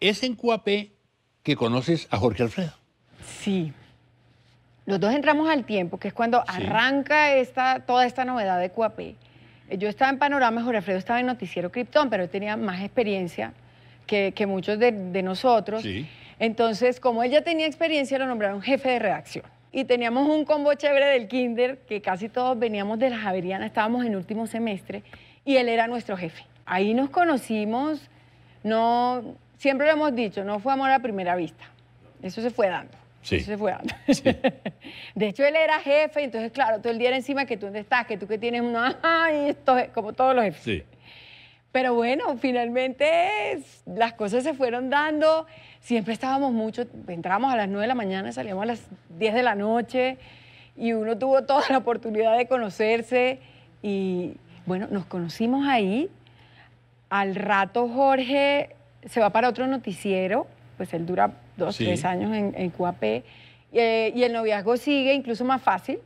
es en Cuapé que conoces a Jorge Alfredo. Sí. Los dos entramos al tiempo, que es cuando arranca esta, toda esta novedad de Cuapé. Eh, yo estaba en Panorama, Jorge Alfredo estaba en Noticiero Krypton, pero él tenía más experiencia que, muchos de, nosotros. Sí. Entonces, como él ya tenía experiencia, lo nombraron jefe de redacción. Y teníamos un combo chévere del kinder, que casi todos veníamos de la Javeriana, estábamos en último semestre, y él era nuestro jefe. Ahí nos conocimos, no, siempre lo hemos dicho, no fue amor a primera vista. Eso se fue dando. Sí. Eso se fue dando. De hecho, él era jefe, entonces, claro, todo el día era encima que tú dónde estás, que tú que tienes una. esto es como todos los jefes. Sí. Pero bueno, finalmente las cosas se fueron dando. Siempre estábamos mucho, entrábamos a las 9 de la mañana, salíamos a las 10 de la noche y uno tuvo toda la oportunidad de conocerse y bueno, nos conocimos ahí. Al rato Jorge se va para otro noticiero, pues él dura dos, tres años en, en QAP, eh, y el noviazgo sigue incluso más fácil,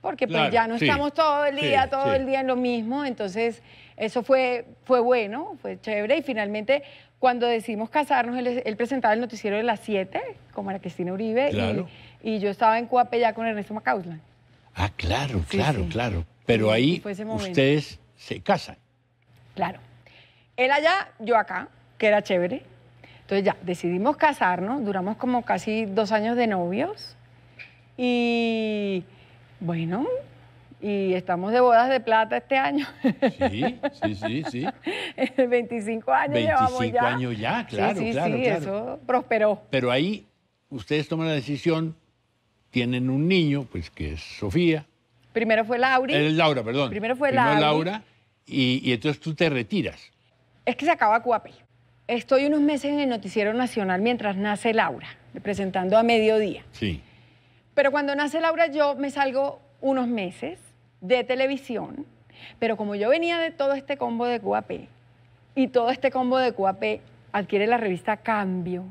porque pues ya no estamos todo el día, todo el día en lo mismo, entonces eso fue, fue bueno, fue chévere, y finalmente cuando decidimos casarnos, él, presentaba el noticiero de las 7, con Mara Cristina Uribe, y, yo estaba en QAP ya con Ernesto Macauslan. Ah, claro, claro, claro. Pero ahí ustedes se casan. Claro. Él allá, yo acá que era chévere. Entonces ya, decidimos casarnos, duramos como casi dos años de novios y bueno, y estamos de bodas de plata este año. Sí, sí, sí, sí. 25 años 25 ya. años ya, claro, sí, sí, claro. Sí, eso prosperó. Pero ahí ustedes toman la decisión, tienen un niño, pues que es Sofía. Primero fue Laura. Eh, Laura, perdón. Primero fue Laura. y, y, entonces tú te retiras. Es que se acaba Cuape. Estoy unos meses en el Noticiero Nacional mientras nace Laura, presentando a mediodía. Sí. Pero cuando nace Laura, yo me salgo unos meses de televisión, pero como yo venía de todo este combo de QAP, y todo este combo de QAP adquiere la revista Cambio,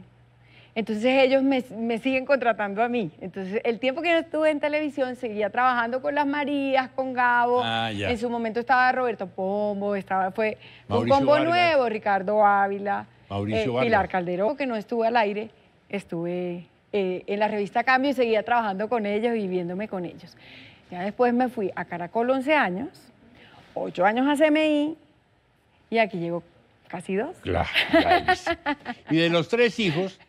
entonces ellos me, siguen contratando a mí. Entonces el tiempo que yo estuve en televisión seguía trabajando con las Marías, con Gabo. Ah, en su momento estaba Roberto Pombo, estaba, fue un Pombo nuevo, Ricardo Ávila, Mauricio Pilar eh, Calderón, que no estuve al aire, estuve eh, en la revista Cambio y seguía trabajando con ellos y viéndome con ellos. Ya después me fui a Caracol 11 años, 8 años a CMI y aquí llegó Casi dos. y de los tres hijos,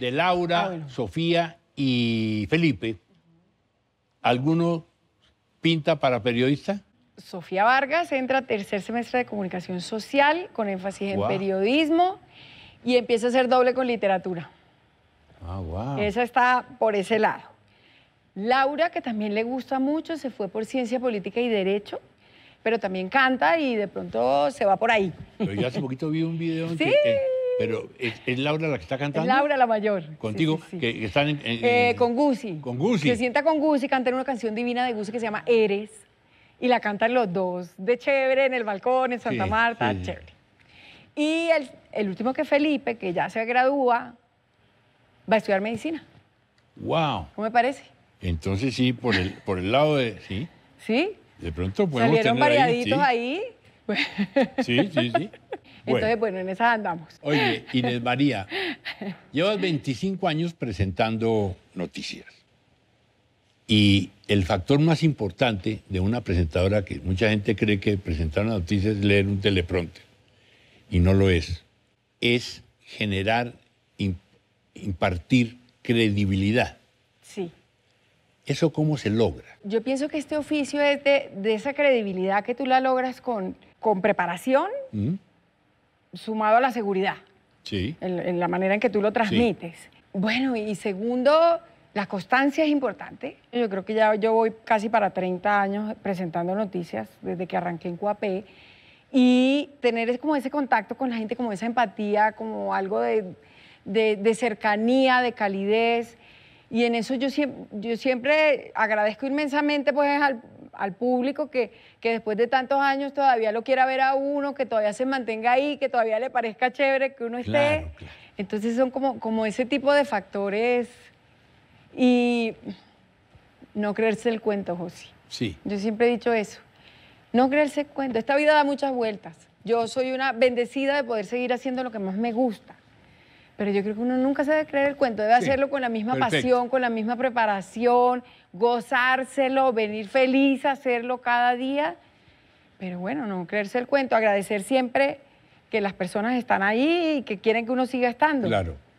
de Laura, ah, Sofía y Felipe, ¿alguno pinta para periodista? Sofía Vargas entra tercer semestre de comunicación social con énfasis en periodismo y empieza a ser doble con literatura. Ah, wow. Esa está por ese lado. Laura, que también le gusta mucho, se fue por ciencia política y derecho pero también canta y de pronto se va por ahí. Pero yo hace poquito vi un video ¿Sí? Eh, pero es, Laura la que está cantando. Es Laura la mayor. Contigo, que están eh, con Gusi. Con Gusi. Se sienta con Gusi, canta una canción divina de Gusi que se llama Eres y la cantan los dos de chévere en el balcón en Santa Marta, chévere. Y el, último que es Felipe, que ya se gradúa, va a estudiar medicina. Wow. ¿Cómo me parece? Entonces sí, por el, por el lado de... Sí. Sí, de pronto podemos Salieron tener variaditos ahí. Sí, sí, sí. Entonces, bueno, en esas andamos. Oye, Inés María, llevas 25 años presentando noticias. Y el factor más importante de una presentadora, que mucha gente cree que presentar una noticia es leer un teleprompter, y no lo es, es generar, impartir credibilidad. Sí. ¿Eso cómo se logra? Yo pienso que este oficio es de, de esa credibilidad que tú la logras con, con preparación, mm. sumado a la seguridad. Sí. En, la manera en que tú lo transmites. Bueno, y segundo, la constancia es importante. Yo creo que ya yo voy casi para 30 años presentando noticias desde que arranqué en cuapé Y tener como ese contacto con la gente, como esa empatía, como algo de, de, de cercanía, de calidez. Y en eso yo siempre, agradezco inmensamente pues, al, público que, que, después de tantos años todavía lo quiera ver a uno, que todavía se mantenga ahí, que todavía le parezca chévere que uno esté. Entonces son como, como ese tipo de factores y no creerse el cuento, José. Sí. Yo siempre he dicho eso. No creerse el cuento. Esta vida da muchas vueltas. Yo soy una bendecida de poder seguir haciendo lo que más me gusta. Pero yo creo que uno nunca se debe creer el cuento, debe hacerlo con la misma pasión, con la misma preparación, gozárselo, venir feliz a hacerlo cada día. Pero bueno, no creerse el cuento, agradecer siempre que las personas están ahí y que quieren que uno siga estando. Claro.